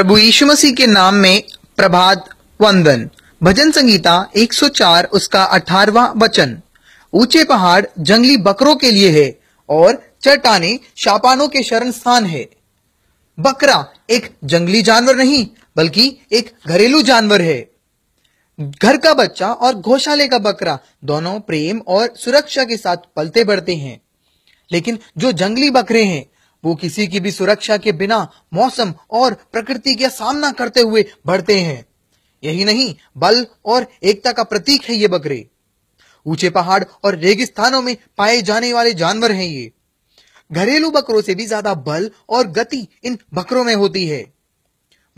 प्रभु यीशु मसीह के नाम में प्रभात वंदन भजन संगीता 104 उसका 18वां वचन ऊंचे पहाड़ जंगली बकरों के लिए है और चट्टाने शापानों के शरण स्थान है बकरा एक जंगली जानवर नहीं बल्कि एक घरेलू जानवर है घर का बच्चा और गौशाले का बकरा दोनों प्रेम और सुरक्षा के साथ पलते बढ़ते हैं लेकिन जो जंगली बकरे हैं वो किसी की भी सुरक्षा के बिना मौसम और प्रकृति का सामना करते हुए बढ़ते हैं यही नहीं बल और एकता का प्रतीक है ये बकरे ऊंचे पहाड़ और रेगिस्तानों में पाए जाने वाले जानवर हैं ये घरेलू बकरों से भी ज्यादा बल और गति इन बकरों में होती है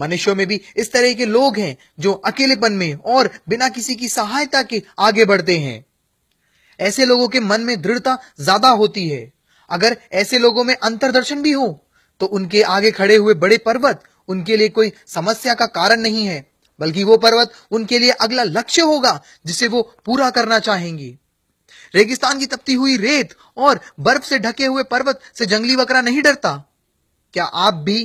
मनुष्यों में भी इस तरह के लोग हैं जो अकेलेपन में और बिना किसी की सहायता के आगे बढ़ते हैं ऐसे लोगों के मन में दृढ़ता ज्यादा होती है अगर ऐसे लोगों में अंतरदर्शन भी हो तो उनके आगे खड़े हुए बड़े पर्वत उनके लिए कोई समस्या का कारण नहीं है बल्कि वो पर्वत उनके लिए अगला लक्ष्य होगा जिसे वो पूरा करना चाहेंगी रेगिस्तान की तपती हुई रेत और बर्फ से ढके हुए पर्वत से जंगली बकरा नहीं डरता क्या आप भी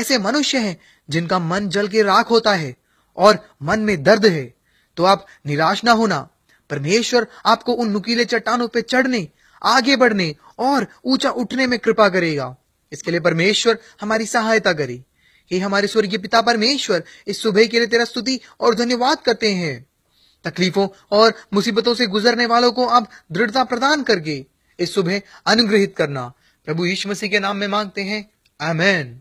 ऐसे मनुष्य हैं जिनका मन जल के राख होता है और मन में दर्द है तो आप निराश ना होना परमेश्वर आपको उन नुकीले चट्टानों पर चढ़ने आगे बढ़ने और ऊंचा उठने में कृपा करेगा इसके लिए परमेश्वर हमारी सहायता करे हे हमारे स्वर्गीय पिता परमेश्वर इस सुबह के लिए तेरा स्तुति और धन्यवाद करते हैं तकलीफों और मुसीबतों से गुजरने वालों को अब दृढ़ता प्रदान करके इस सुबह अनुग्रहित करना प्रभु यीशु मसीह के नाम में मांगते हैं आमेन